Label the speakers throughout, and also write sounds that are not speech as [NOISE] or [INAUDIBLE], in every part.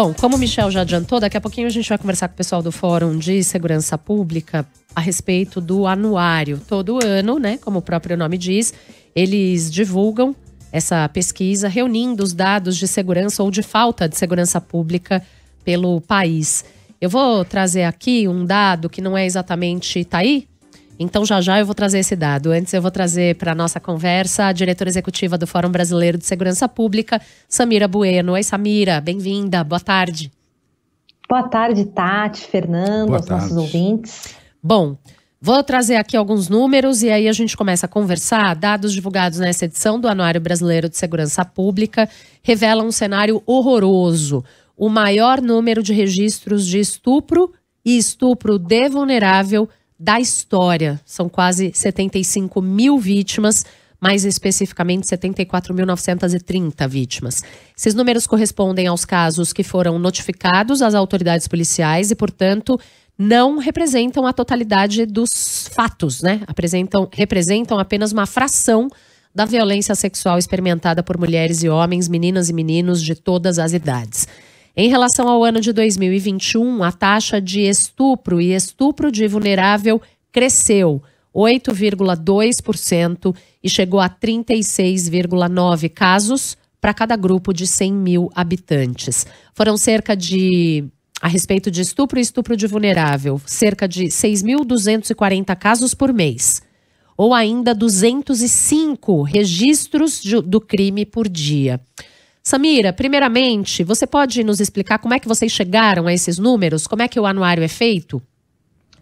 Speaker 1: Bom, como o Michel já adiantou, daqui a pouquinho a gente vai conversar com o pessoal do Fórum de Segurança Pública a respeito do anuário. Todo ano, né, como o próprio nome diz, eles divulgam essa pesquisa reunindo os dados de segurança ou de falta de segurança pública pelo país. Eu vou trazer aqui um dado que não é exatamente. Tá aí? Então, já já eu vou trazer esse dado. Antes, eu vou trazer para a nossa conversa a diretora executiva do Fórum Brasileiro de Segurança Pública, Samira Bueno. Oi, Samira, bem-vinda. Boa tarde. Boa tarde, Tati, Fernando, Boa aos tarde. nossos ouvintes. Bom, Vou trazer aqui alguns números e aí a gente começa a conversar. Dados divulgados nessa edição do Anuário Brasileiro de Segurança Pública revelam um cenário horroroso. O maior número de registros de estupro e estupro de vulnerável da história. São quase 75 mil vítimas, mais especificamente 74.930 vítimas. Esses números correspondem aos casos que foram notificados às autoridades policiais e, portanto, não representam a totalidade dos fatos, né? Apresentam, representam apenas uma fração da violência sexual experimentada por mulheres e homens, meninas e meninos de todas as idades. Em relação ao ano de 2021, a taxa de estupro e estupro de vulnerável cresceu 8,2% e chegou a 36,9 casos para cada grupo de 100 mil habitantes. Foram cerca de a respeito de estupro e estupro de vulnerável, cerca de 6.240 casos por mês, ou ainda 205 registros de, do crime por dia. Samira, primeiramente, você pode nos explicar como é que vocês chegaram a esses números? Como é que o anuário é feito?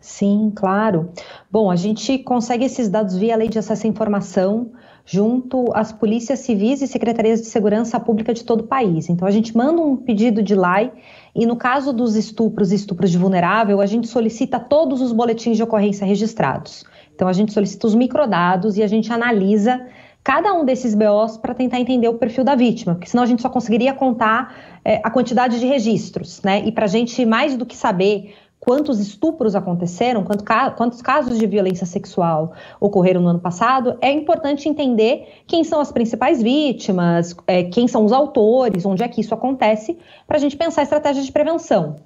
Speaker 2: Sim, claro. Bom, a gente consegue esses dados via lei de acesso à informação, junto às polícias civis e secretarias de segurança pública de todo o país. Então, a gente manda um pedido de LAI e, no caso dos estupros e estupros de vulnerável, a gente solicita todos os boletins de ocorrência registrados. Então, a gente solicita os microdados e a gente analisa cada um desses BOs para tentar entender o perfil da vítima, porque senão a gente só conseguiria contar é, a quantidade de registros, né? E para a gente, mais do que saber quantos estupros aconteceram, quantos casos de violência sexual ocorreram no ano passado, é importante entender quem são as principais vítimas, é, quem são os autores, onde é que isso acontece, para a gente pensar estratégias de prevenção.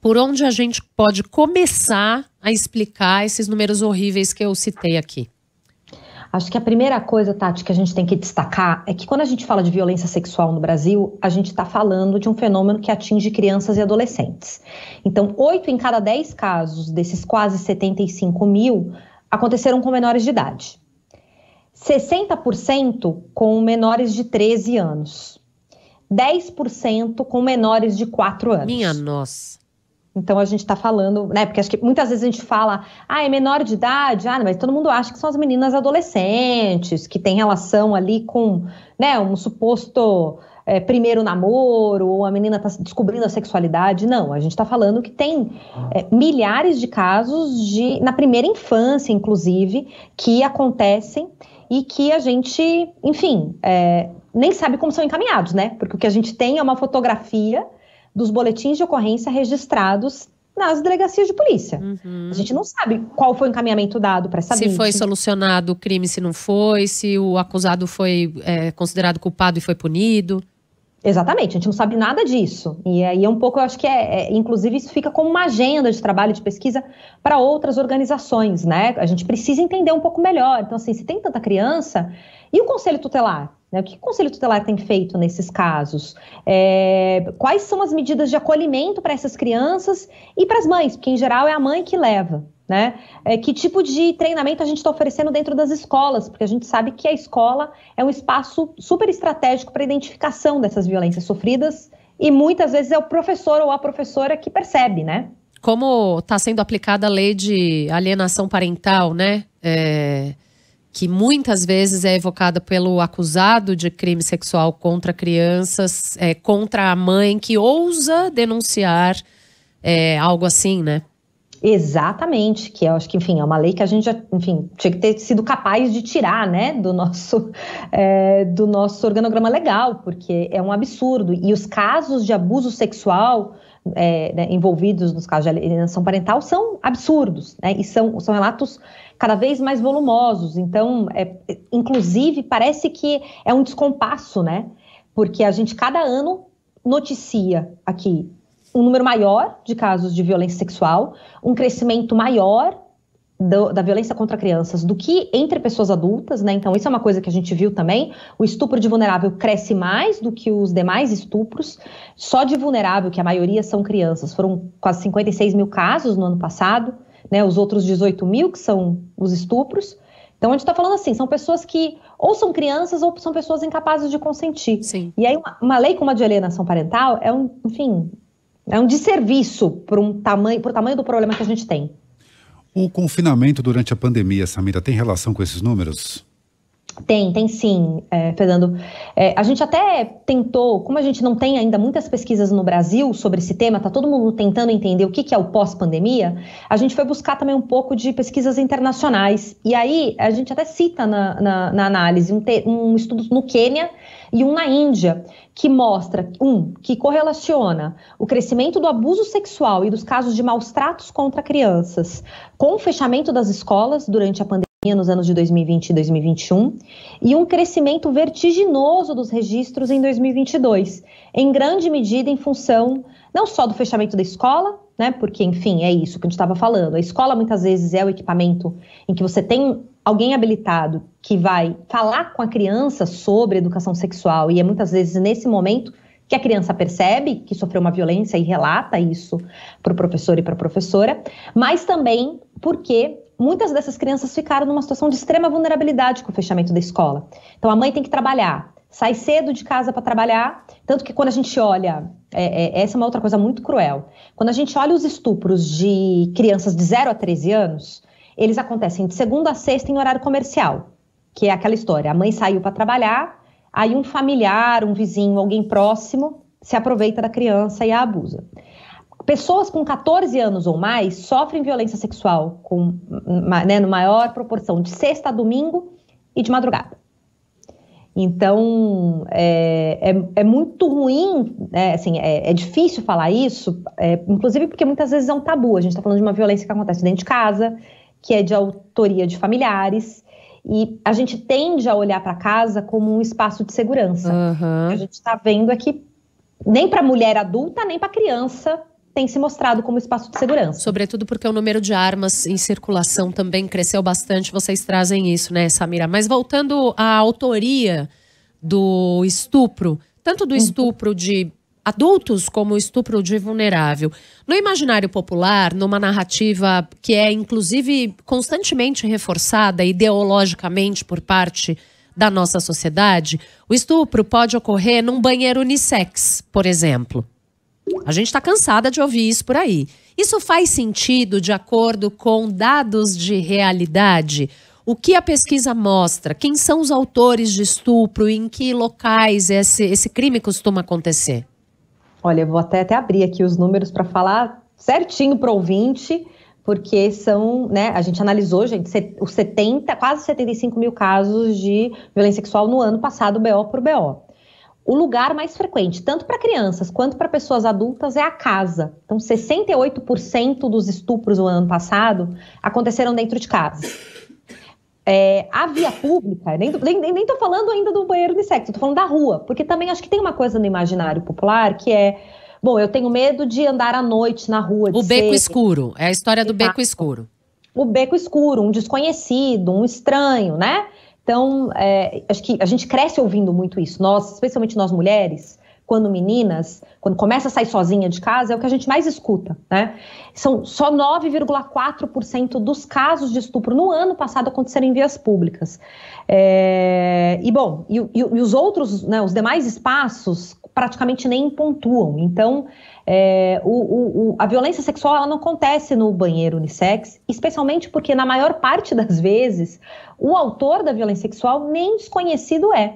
Speaker 2: Por onde a gente pode
Speaker 1: começar a explicar esses números horríveis que eu citei aqui?
Speaker 2: Acho que a primeira coisa, Tati, que a gente tem que destacar é que quando a gente fala de violência sexual no Brasil, a gente está falando de um fenômeno que atinge crianças e adolescentes. Então, oito em cada dez casos desses quase 75 mil aconteceram com menores de idade. 60% com menores de 13 anos. 10% com menores de 4 anos. Minha nossa. Então a gente está falando, né? Porque acho que muitas vezes a gente fala, ah, é menor de idade, ah, mas todo mundo acha que são as meninas adolescentes, que tem relação ali com, né, um suposto é, primeiro namoro, ou a menina está descobrindo a sexualidade. Não, a gente está falando que tem é, milhares de casos de, na primeira infância, inclusive, que acontecem e que a gente, enfim, é, nem sabe como são encaminhados, né? Porque o que a gente tem é uma fotografia dos boletins de ocorrência registrados nas delegacias de polícia. Uhum. A gente não sabe qual foi o encaminhamento dado para essa Se foi solucionado o crime, se não
Speaker 1: foi, se o acusado foi é, considerado culpado e foi punido. Exatamente, a gente
Speaker 2: não sabe nada disso. E aí é um pouco, eu acho que é, é inclusive isso fica como uma agenda de trabalho, de pesquisa para outras organizações, né? A gente precisa entender um pouco melhor. Então, assim, se tem tanta criança, e o conselho tutelar? Né? O que o Conselho Tutelar tem feito nesses casos? É, quais são as medidas de acolhimento para essas crianças e para as mães? Porque, em geral, é a mãe que leva. Né? É, que tipo de treinamento a gente está oferecendo dentro das escolas? Porque a gente sabe que a escola é um espaço super estratégico para identificação dessas violências sofridas e muitas vezes é o professor ou a professora que percebe, né? Como está sendo
Speaker 1: aplicada a lei de alienação parental, né? É que muitas vezes é evocada pelo acusado de crime sexual contra crianças, é, contra
Speaker 2: a mãe que ousa denunciar é, algo assim, né? Exatamente, que eu acho que, enfim, é uma lei que a gente já, enfim, tinha que ter sido capaz de tirar, né, do nosso, [LAUGHS] é, do nosso organograma legal, porque é um absurdo. E os casos de abuso sexual é, né, envolvidos nos casos de alienação parental são absurdos, né, e são, são relatos cada vez mais volumosos. Então, é, inclusive, parece que é um descompasso, né, porque a gente cada ano noticia aqui um número maior de casos de violência sexual, um crescimento maior do, da violência contra crianças do que entre pessoas adultas, né? Então, isso é uma coisa que a gente viu também. O estupro de vulnerável cresce mais do que os demais estupros. Só de vulnerável, que a maioria são crianças, foram quase 56 mil casos no ano passado, né? Os outros 18 mil, que são os estupros. Então, a gente está falando assim, são pessoas que ou são crianças ou são pessoas incapazes de consentir. Sim. E aí, uma, uma lei como a de alienação parental é, um, enfim, é um desserviço para um tamanho, para o tamanho do problema que a gente tem. O confinamento durante a pandemia, Samira, tem relação com esses números? Tem, tem sim, é, Fernando. É, a gente até tentou, como a gente não tem ainda muitas pesquisas no Brasil sobre esse tema, tá todo mundo tentando entender o que, que é o pós-pandemia, a gente foi buscar também um pouco de pesquisas internacionais. E aí a gente até cita na, na, na análise um, te, um estudo no Quênia e um na Índia, que mostra, um, que correlaciona o crescimento do abuso sexual e dos casos de maus tratos contra crianças com o fechamento das escolas durante a pandemia nos anos de 2020 e 2021 e um crescimento vertiginoso dos registros em 2022, em grande medida em função não só do fechamento da escola, né? Porque, enfim, é isso que a gente estava falando. A escola muitas vezes é o equipamento em que você tem alguém habilitado que vai falar com a criança sobre educação sexual e é muitas vezes nesse momento que a criança percebe que sofreu uma violência e relata isso para o professor e para a professora, mas também porque muitas dessas crianças ficaram numa situação de extrema vulnerabilidade com o fechamento da escola. Então a mãe tem que trabalhar, sai cedo de casa para trabalhar, tanto que quando a gente olha, é, é, essa é uma outra coisa muito cruel. Quando a gente olha os estupros de crianças de 0 a 13 anos, eles acontecem de segunda a sexta em horário comercial, que é aquela história: a mãe saiu para trabalhar, aí um familiar, um vizinho, alguém próximo se aproveita da criança e a abusa. Pessoas com 14 anos ou mais sofrem violência sexual com, né, no maior proporção de sexta a domingo e de madrugada. Então, é, é, é muito ruim, né, assim, é, é, difícil falar isso, é, inclusive porque muitas vezes é um tabu. A gente está falando de uma violência que acontece dentro de casa, que é de autoria de familiares, e a gente tende a olhar para casa como um espaço de segurança. Uhum. A gente está vendo aqui nem para mulher adulta, nem para criança tem se mostrado como espaço de segurança. Sobretudo porque o
Speaker 1: número de armas em circulação também cresceu bastante, vocês trazem isso, né, Samira? Mas voltando à autoria do estupro, tanto do uhum. estupro de adultos como o estupro de vulnerável. No imaginário popular, numa narrativa que é inclusive constantemente reforçada ideologicamente por parte da nossa sociedade, o estupro pode ocorrer num banheiro unissex, por exemplo. A gente está cansada de ouvir isso por aí. Isso faz sentido de acordo com dados de realidade? O que a pesquisa mostra? Quem são os autores de estupro? Em que locais esse, esse crime costuma acontecer?
Speaker 2: Olha, eu vou até, até abrir aqui os números para falar certinho para o ouvinte, porque são, né, a gente analisou, gente, os 70, quase 75 mil casos de violência sexual no ano passado, BO por BO o lugar mais frequente, tanto para crianças quanto para pessoas adultas, é a casa. Então, 68% dos estupros no ano passado aconteceram dentro de casa. É, a via pública, nem, nem, nem tô falando ainda do banheiro de sexo, tô falando da rua, porque também acho que tem uma coisa no imaginário popular que é, bom, eu tenho medo de andar à noite na rua. o beco ser... escuro, é a história do Exato. beco escuro. O beco escuro, um desconhecido, um estranho, né? Então, é, acho que a gente cresce ouvindo muito isso, nós, especialmente nós mulheres, quando meninas, quando começa a sair sozinha de casa, é o que a gente mais escuta, né? São só 9,4% dos casos de estupro no ano passado aconteceram em vias públicas. É, e bom, e, e, e os outros, né, os demais espaços praticamente nem pontuam. Então, é, o, o, o, a violência sexual ela não acontece no banheiro unissex, especialmente porque, na maior parte das vezes, o autor da violência sexual nem desconhecido é.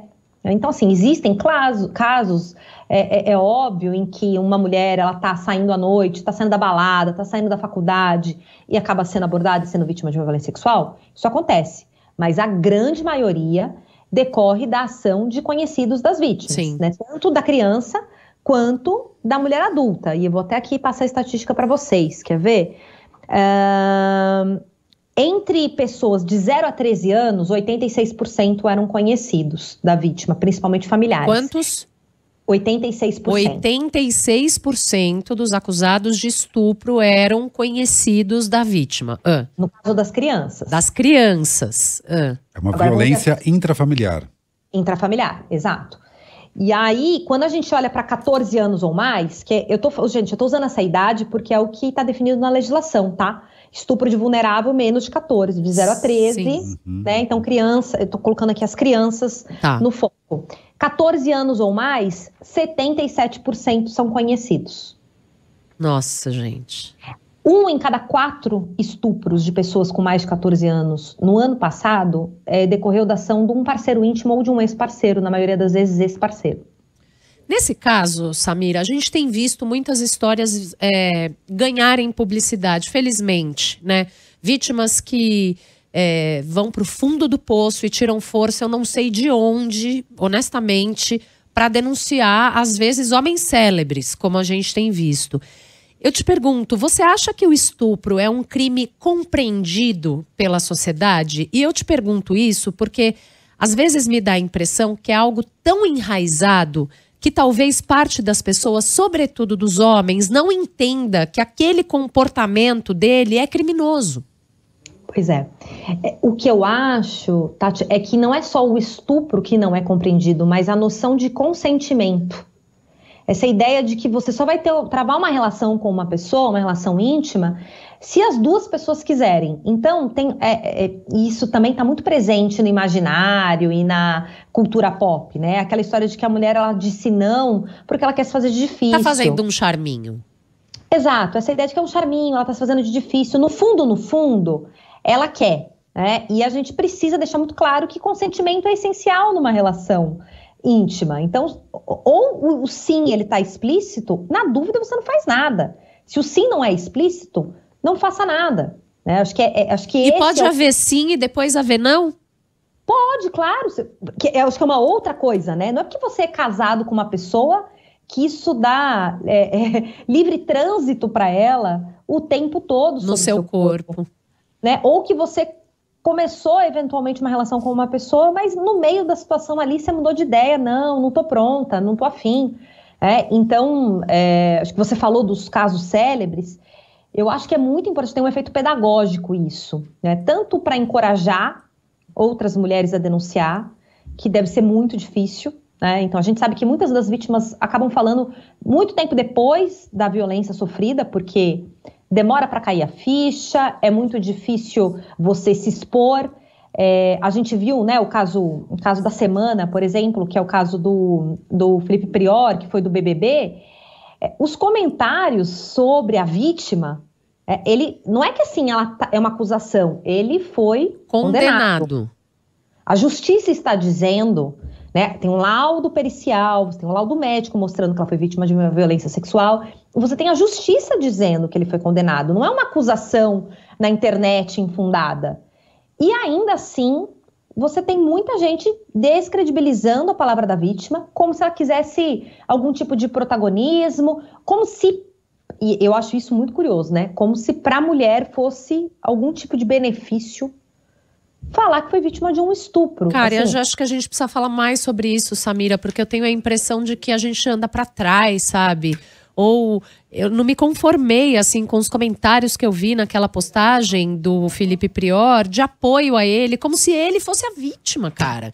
Speaker 2: Então, assim, existem casos, casos é, é, é, óbvio, em que uma mulher ela está saindo à noite, está saindo da balada, está saindo da faculdade e acaba sendo abordada e sendo vítima de violência sexual. Isso acontece. Mas a grande maioria decorre da ação de conhecidos das vítimas, Sim. Né? tanto da criança quanto da mulher adulta. E eu vou até aqui passar a estatística para vocês. Quer ver? Uh entre pessoas de 0 a 13 anos, 86% eram conhecidos da vítima, principalmente familiares. Quantos? 86%.
Speaker 1: 86% dos acusados de estupro eram conhecidos da vítima. Uh.
Speaker 2: No caso das crianças. Das crianças. Uh. É uma Agora, violência intrafamiliar. Intrafamiliar, exato. E aí, quando a gente olha para 14 anos ou mais, que é, eu tô, gente, eu tô usando essa idade porque é o que está definido na legislação, tá? estupro de vulnerável menos de 14, de 0 a 13, Sim. Uhum. né? Então, criança, eu tô colocando aqui as crianças tá. no foco. 14 anos ou mais, 77% são conhecidos. Nossa, gente. Um em cada quatro estupros de pessoas com mais de 14 anos no ano passado é, decorreu da ação de um parceiro íntimo ou de um ex-parceiro, na maioria das vezes ex-parceiro. Nesse caso,
Speaker 1: Samira, a gente tem visto muitas histórias é, ganharem publicidade, felizmente, né? Vítimas que é, vão para o fundo do poço e tiram força, eu não sei de onde, honestamente, para denunciar, às vezes, homens célebres, como a gente tem visto. Eu te pergunto, você acha que o estupro é um crime compreendido pela sociedade? E eu te pergunto isso porque às vezes me dá a impressão que é algo tão enraizado que talvez parte das pessoas, sobretudo dos homens, não entenda que aquele comportamento dele é
Speaker 2: criminoso. Pois é. é. O que eu acho, Tati, é que não é só o estupro que não é compreendido, mas a noção de consentimento. Essa ideia de que você só vai ter, travar uma relação com uma pessoa, uma relação íntima, se as duas pessoas quiserem. Então, tem, é, é, isso também está muito presente no imaginário e na cultura pop, né? Aquela história de que a mulher ela disse não porque ela quer se fazer de difícil. Tá fazendo um charminho. Exato, essa ideia de que é um charminho, ela está se fazendo de difícil. No fundo, no fundo, ela quer. Né? E a gente precisa deixar muito claro que consentimento é essencial numa relação íntima. Então, ou o sim ele está explícito, na dúvida você não faz nada. Se o sim não é explícito, não faça nada. Né? Acho que é, é, acho que e pode é haver o... sim e depois haver não? Pode, claro. Que, acho que é uma outra coisa, né? Não é porque você é casado com uma pessoa que isso dá é, é, [LAUGHS] livre trânsito para ela o tempo todo no seu, seu corpo. corpo. Né? Ou que você começou eventualmente uma relação com uma pessoa, mas no meio da situação ali você mudou de ideia, não, não tô pronta, não tô afim. É, então, é, acho que você falou dos casos célebres, eu acho que é muito importante ter um efeito pedagógico isso, né? tanto para encorajar outras mulheres a denunciar, que deve ser muito difícil, né? Então a gente sabe que muitas das vítimas acabam falando muito tempo depois da violência sofrida, porque demora para cair a ficha, é muito difícil você se expor. É, a gente viu né, o, caso, o caso da semana, por exemplo, que é o caso do, do Felipe Prior, que foi do BBB. É, os comentários sobre a vítima, é, ele não é que assim ela tá, é uma acusação, ele foi condenado. condenado. A justiça está dizendo né? Tem um laudo pericial, você tem um laudo médico mostrando que ela foi vítima de uma violência sexual. Você tem a justiça dizendo que ele foi condenado. Não é uma acusação na internet infundada. E ainda assim, você tem muita gente descredibilizando a palavra da vítima, como se ela quisesse algum tipo de protagonismo, como se. E eu acho isso muito curioso, né? Como se para a mulher fosse algum tipo de benefício falar que foi vítima de um estupro. Cara, assim. eu acho
Speaker 1: que a gente precisa falar mais sobre isso, Samira, porque eu tenho a impressão de que a gente anda para trás, sabe? Ou eu não me conformei assim com os comentários que eu vi naquela postagem do Felipe Prior de apoio a ele, como se ele fosse a vítima, cara.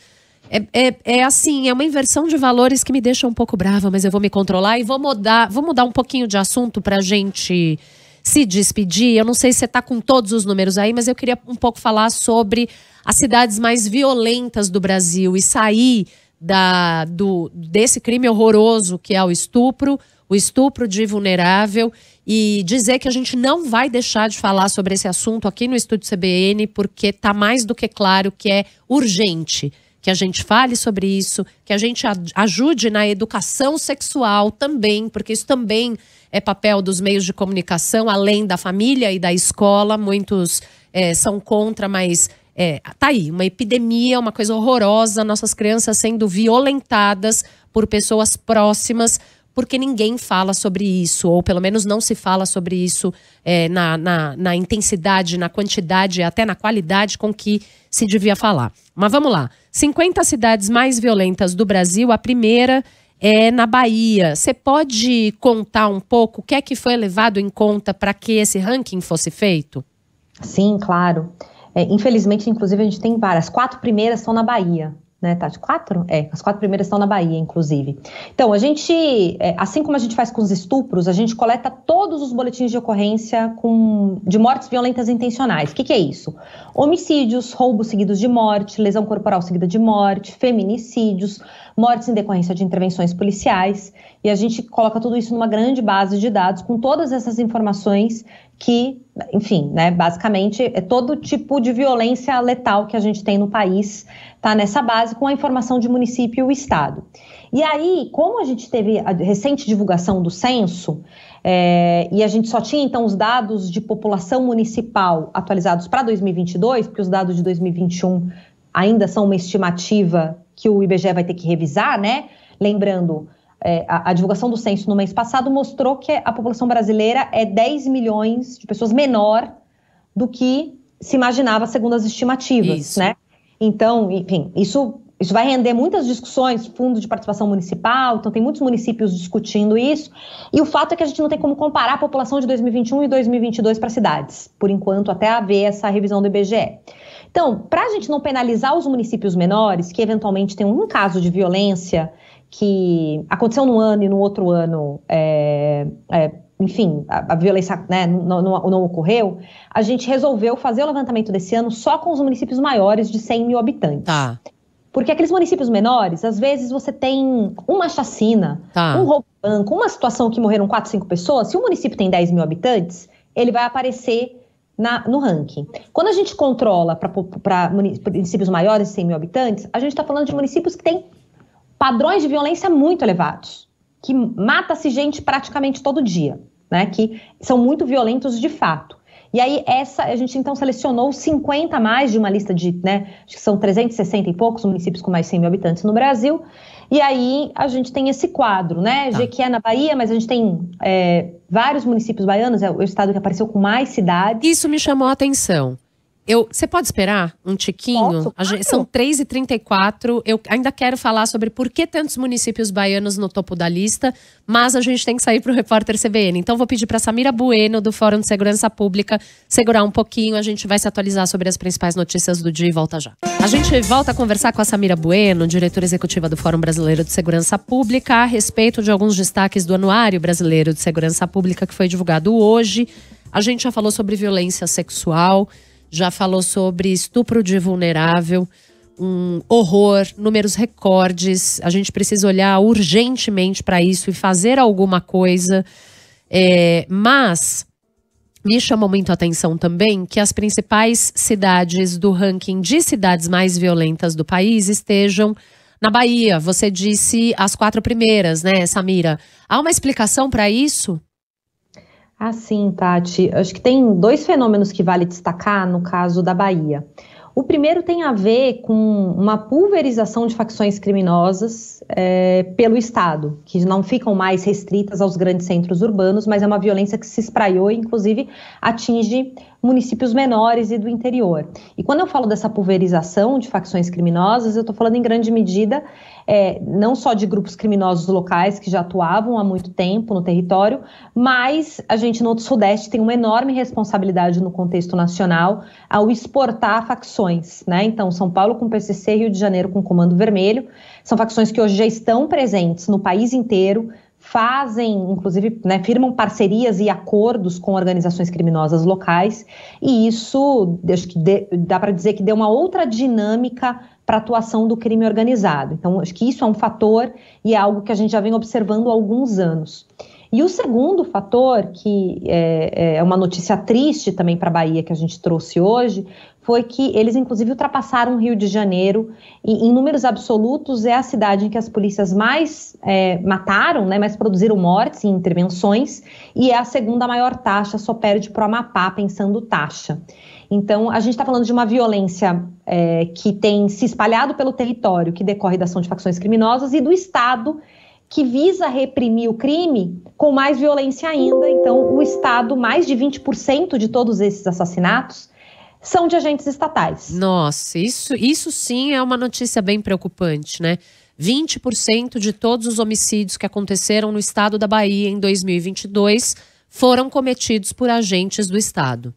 Speaker 1: É, é, é, assim, é uma inversão de valores que me deixa um pouco brava, mas eu vou me controlar e vou mudar, vou mudar um pouquinho de assunto pra gente se despedir. Eu não sei se você está com todos os números aí, mas eu queria um pouco falar sobre as cidades mais violentas do Brasil e sair da, do, desse crime horroroso que é o estupro, o estupro de vulnerável, e dizer que a gente não vai deixar de falar sobre esse assunto aqui no Estúdio CBN, porque está mais do que claro que é urgente que a gente fale sobre isso, que a gente ajude na educação sexual também, porque isso também é papel dos meios de comunicação, além da família e da escola. Muitos é, são contra, mas é, tá aí, uma epidemia, uma coisa horrorosa, nossas crianças sendo violentadas por pessoas próximas porque ninguém fala sobre isso, ou pelo menos não se fala sobre isso é, na, na, na, intensidade, na quantidade, até na qualidade com que se devia falar. Mas vamos lá: 50 cidades mais violentas do Brasil, a primeira é na Bahia. Você pode contar um pouco o que é que foi levado em conta para que esse ranking fosse feito?
Speaker 2: Sim, claro. É, infelizmente, inclusive, a gente tem várias. As quatro primeiras são na Bahia, né, Tati? Tá quatro? É, as quatro primeiras estão na Bahia, inclusive. Então, a gente, é, assim como a gente faz com os estupros, a gente coleta todos os boletins de ocorrência com, de mortes violentas intencionais. O que, que é isso? Homicídios, roubos seguidos de morte, lesão corporal seguida de morte, feminicídios, mortes em decorrência de intervenções policiais. E a gente coloca tudo isso numa grande base de dados com todas essas informações que, enfim, né, basicamente é todo tipo de violência letal que a gente tem no país está nessa base com a informação de município e estado. E aí, como a gente teve a recente divulgação do censo é, e a gente só tinha então os dados de população municipal atualizados para 2022, porque os dados de 2021 ainda são uma estimativa que o IBGE vai ter que revisar, né? Lembrando, é, a, a, divulgação do censo no mês passado mostrou que a população brasileira é 10 milhões de pessoas menor do que se imaginava segundo as estimativas, isso. né? Então, enfim, isso, isso vai render muitas discussões, fundo de participação municipal, então tem muitos municípios discutindo isso, e o fato é que a gente não tem como comparar a população de 2021 e 2022 para cidades, por enquanto, até haver essa revisão do IBGE. Então, para a gente não penalizar os municípios menores, que eventualmente têm um caso de violência que aconteceu num ano e no outro ano, é, é, enfim, a, a violência né, não, não, não, ocorreu, a gente resolveu fazer o levantamento desse ano só com os municípios maiores de 100 mil habitantes. Tá. Porque aqueles municípios menores, às vezes você tem uma chacina, tá. um roubo banco, uma situação que morreram 4, 5 pessoas. Se o um município tem 10 mil habitantes, ele vai aparecer na, no ranking. Quando a gente controla para municípios maiores de 100 mil habitantes, a gente está falando de municípios que têm padrões de violência muito elevados, que mata-se gente praticamente todo dia, né? Que são muito violentos de fato. E aí essa a gente então selecionou 50 mais de uma lista de, né, acho que são 360 e poucos municípios com mais de 100 mil habitantes no Brasil. E aí a gente tem esse quadro, né? Tá. Jequié na Bahia, mas a gente tem é, vários municípios baianos, é o estado que apareceu com mais cidades. Isso me chamou
Speaker 1: a atenção. Eu, você pode esperar um tiquinho? Posso, claro. São 3h34. Eu ainda quero falar sobre por que tantos municípios baianos no topo da lista, mas a gente tem que sair para o repórter CBN. Então, vou pedir para Samira Bueno, do Fórum de Segurança Pública, segurar um pouquinho. A gente vai se atualizar sobre as principais notícias do dia e volta já. A gente volta a conversar com a Samira Bueno, diretora executiva do Fórum Brasileiro de Segurança Pública, a respeito de alguns destaques do Anuário Brasileiro de Segurança Pública que foi divulgado hoje. A gente já falou sobre violência sexual já falou sobre estupro de vulnerável, um horror, números recordes. A gente precisa olhar urgentemente para isso e fazer alguma coisa. É, mas me chamou muito a atenção também que as principais cidades do ranking de cidades mais violentas do país estejam na Bahia. Você disse as quatro primeiras, né, Samira? Há uma explicação
Speaker 2: para isso? Ah, sim, Tati. Acho que tem dois fenômenos que vale destacar no caso da Bahia. O primeiro tem a ver com uma pulverização de facções criminosas é, pelo Estado, que não ficam mais restritas aos grandes centros urbanos, mas é uma violência que se espraiou e, inclusive, atinge municípios menores e do interior. E quando eu falo dessa pulverização de facções criminosas, eu estou falando em grande medida é, não só de grupos criminosos locais que já atuavam há muito tempo no território, mas a gente no outro Sudeste tem uma enorme responsabilidade no contexto nacional ao exportar facções, né? Então, São Paulo com PCC, Rio de Janeiro com Comando Vermelho, são facções que hoje já estão presentes no país inteiro, fazem, inclusive, né, firmam parcerias e acordos com organizações criminosas locais, e isso acho que dá para dizer que deu uma outra dinâmica para a atuação do crime organizado. Então, acho que isso é um fator e é algo que a gente já vem observando há alguns anos. E o segundo fator, que é, é uma notícia triste também para a Bahia que a gente trouxe hoje, foi que eles, inclusive, ultrapassaram o Rio de Janeiro e, em números absolutos, é a cidade em que as polícias mais é, mataram, né, mais produziram mortes e intervenções, e é a segunda maior taxa, só perde para o Amapá, pensando taxa. Então, a gente está falando de uma violência é, que tem se espalhado pelo território, que decorre da ação de facções criminosas, e do Estado que visa reprimir o crime com mais violência ainda. Então, o Estado, mais de 20% de todos esses assassinatos são de agentes estatais. Nossa, isso, isso sim é uma notícia bem
Speaker 1: preocupante, né? 20% de todos os homicídios que aconteceram no estado da Bahia em
Speaker 2: 2022 foram cometidos por agentes do Estado.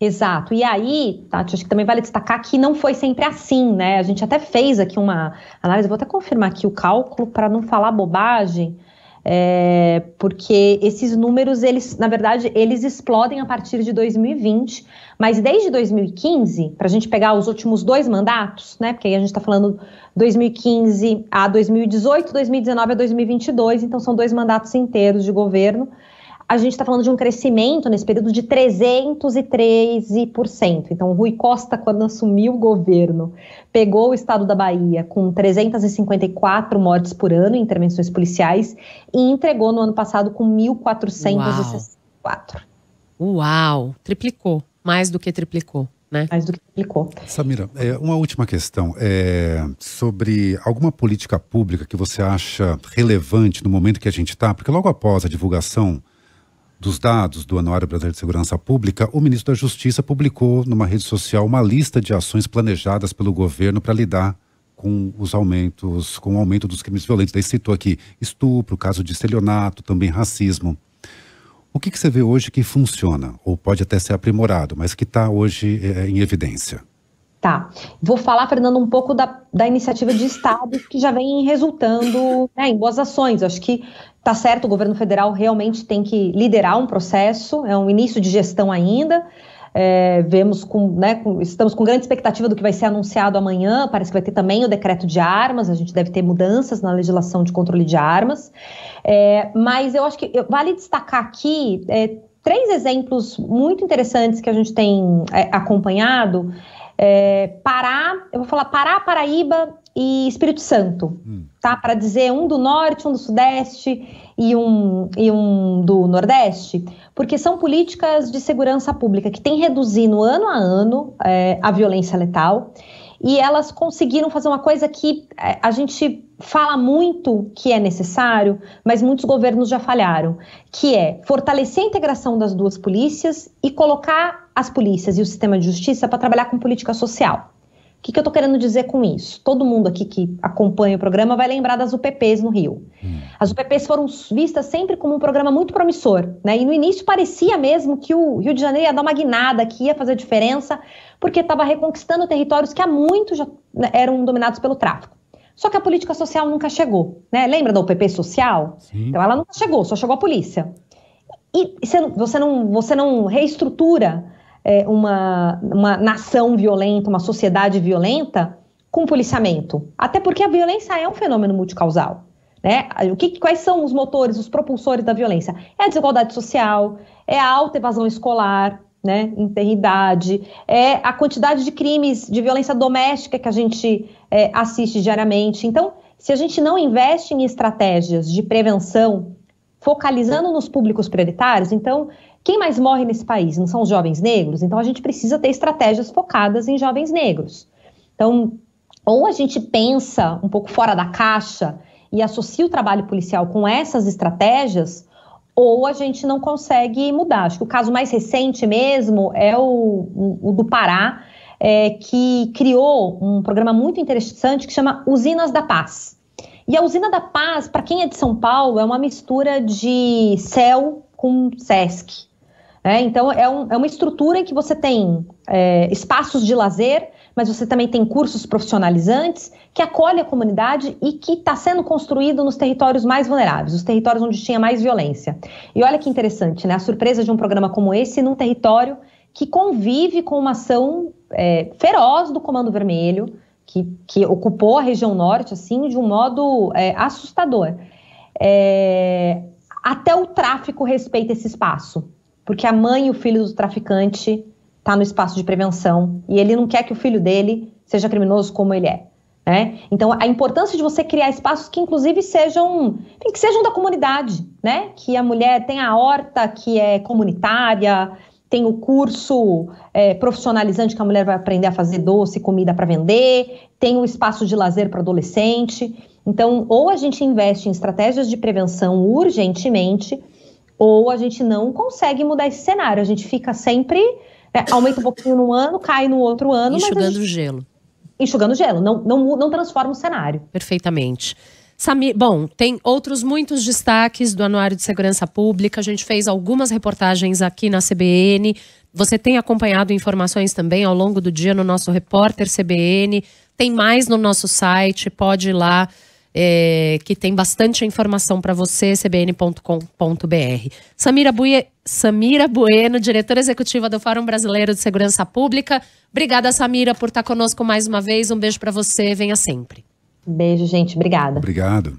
Speaker 2: Exato. E aí, Tati, acho que também vale destacar que não foi sempre assim, né? A gente até fez aqui uma análise, vou até confirmar aqui o cálculo para não falar bobagem. É, porque esses números, eles, na verdade, eles explodem a partir de 2020, mas desde 2015, para a gente pegar os últimos dois mandatos, né? Porque aí a gente está falando 2015 a 2018, 2019 a 2022, então são dois mandatos inteiros de governo a gente está falando de um crescimento nesse período de 313%. Então, Rui Costa, quando assumiu o governo, pegou o estado da Bahia com 354 mortes por ano em intervenções policiais e entregou no ano passado com 1.464.
Speaker 1: Uau. Uau! Triplicou. Mais do que triplicou. Né? Mais do que triplicou. Samira,
Speaker 2: é, uma última questão é, sobre alguma política pública que você acha relevante no momento que a gente está, porque logo após a divulgação dos dados do Anuário Brasileiro de Segurança Pública, o ministro da Justiça publicou numa rede social uma lista de ações planejadas pelo governo para lidar com os aumentos, com o aumento dos crimes violentos. Daí citou aqui estupro, caso de estelionato, também racismo. O que, que você vê hoje que funciona, ou pode até ser aprimorado, mas que está hoje é, em evidência? Tá. Vou falar, Fernando, um pouco da, da iniciativa de Estado que já vem resultando né, em boas ações. acho que Tá certo, o governo federal realmente tem que liderar um processo, é um início de gestão ainda. É, vemos com, né, com, estamos com grande expectativa do que vai ser anunciado amanhã. Parece que vai ter também o decreto de armas. A gente deve ter mudanças na legislação de controle de armas. É, mas eu acho que vale destacar aqui é, três exemplos muito interessantes que a gente tem é, acompanhado. É, Pará, eu vou falar Pará, Paraíba e Espírito Santo, hum. tá? Para dizer um do norte, um do sudeste e um, e um do nordeste, porque são políticas de segurança pública que têm reduzido ano a ano é, a violência letal e elas conseguiram fazer uma coisa que é, a gente fala muito que é necessário, mas muitos governos já falharam, que é fortalecer a integração das duas polícias e colocar as polícias e o sistema de justiça para trabalhar com política social. O que, que eu estou querendo dizer com isso? Todo mundo aqui que acompanha o programa vai lembrar das UPPs no Rio. Hum. As UPPs foram vistas sempre como um programa muito promissor, né? E no início parecia mesmo que o Rio de Janeiro ia dar uma guinada, que ia fazer diferença, porque estava reconquistando territórios que há muito já né, eram dominados pelo tráfico. Só que a política social nunca chegou, né? Lembra da UPP social? Sim. Então ela nunca chegou, só chegou a polícia. E você não, você não reestrutura é, uma, uma nação violenta, uma sociedade violenta, com policiamento. Até porque a violência é um fenômeno multicausal. Né? O que, quais são os motores, os propulsores da violência? É a desigualdade social, é a alta evasão escolar, né, internidade, é a quantidade de crimes de violência doméstica que a gente é, assiste diariamente. Então, se a gente não investe em estratégias de prevenção, focalizando nos públicos prioritários, então quem mais morre nesse país? Não são os jovens negros? Então a gente precisa ter estratégias focadas em jovens negros. Então, ou a gente pensa um pouco fora da caixa e associa o trabalho policial com essas estratégias, ou a gente não consegue mudar. Acho que o caso mais recente mesmo é o, o, do Pará, é, que criou um programa muito interessante que chama Usinas da Paz. E a Usina da Paz, para quem é de São Paulo, é uma mistura de céu com SESC. É, então, é, um, é, uma estrutura em que você tem é, espaços de lazer, mas você também tem cursos profissionalizantes que acolhe a comunidade e que está sendo construído nos territórios mais vulneráveis, os territórios onde tinha mais violência. E olha que interessante, né? A surpresa de um programa como esse num território que convive com uma ação é, feroz do Comando Vermelho, que, que, ocupou a região norte, assim, de um modo é, assustador. É, até o tráfico respeita esse espaço porque a mãe e o filho do traficante está no espaço de prevenção e ele não quer que o filho dele seja criminoso como ele é. Né? Então, a importância de você criar espaços que, inclusive, sejam que sejam da comunidade, né? Que a mulher tenha a horta que é comunitária, tem o curso é, profissionalizante que a mulher vai aprender a fazer doce, comida para vender, tem o espaço de lazer para adolescente. Então, ou a gente investe em estratégias de prevenção urgentemente, ou a gente não consegue mudar esse cenário. A gente fica sempre. Né, aumenta um pouquinho num ano, cai no outro ano. Enxugando gente, gelo. Enxugando gelo. Não, não, não transforma
Speaker 1: o cenário. Perfeitamente. Samir, bom, tem outros muitos destaques do Anuário de Segurança Pública. A gente fez algumas reportagens aqui na CBN. Você tem acompanhado informações também ao longo do dia no nosso repórter CBN. Tem mais no nosso site, pode ir lá é, que tem bastante informação para você, cbn.com.br. Samira, Samira Bueno, diretora executiva do Fórum Brasileiro de Segurança Pública. Obrigada, Samira, por estar conosco mais uma vez. Um beijo para você, venha sempre.
Speaker 2: Beijo, gente. Obrigada. Obrigado.